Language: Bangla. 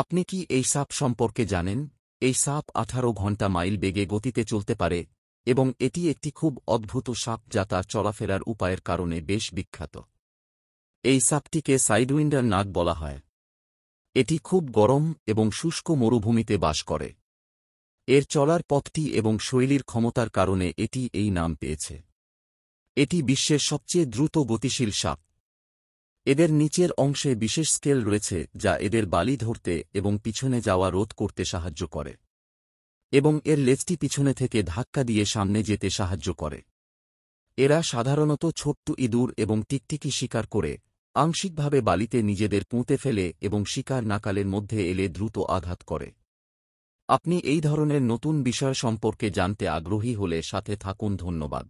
আপনি কি এই সাপ সম্পর্কে জানেন এই সাপ আঠারো ঘন্টা মাইল বেগে গতিতে চলতে পারে এবং এটি একটি খুব অদ্ভুত সাপ যা তার চলাফেরার উপায়ের কারণে বেশ বিখ্যাত এই সাপটিকে সাইডউইন্ডার নাগ বলা হয় এটি খুব গরম এবং শুষ্ক মরুভূমিতে বাস করে এর চলার পথটি এবং শৈলীর ক্ষমতার কারণে এটি এই নাম পেয়েছে এটি বিশ্বের সবচেয়ে দ্রুত গতিশীল সাপ এদের নিচের অংশে বিশেষ স্কেল রয়েছে যা এদের বালি ধরতে এবং পিছনে যাওয়া রোধ করতে সাহায্য করে এবং এর লেজটি পিছনে থেকে ধাক্কা দিয়ে সামনে যেতে সাহায্য করে এরা সাধারণত ছোট্ট ইঁদুর এবং টিকটিকি শিকার করে আংশিকভাবে বালিতে নিজেদের পুঁতে ফেলে এবং শিকার নাকালের মধ্যে এলে দ্রুত আঘাত করে আপনি এই ধরনের নতুন বিষয় সম্পর্কে জানতে আগ্রহী হলে সাথে থাকুন ধন্যবাদ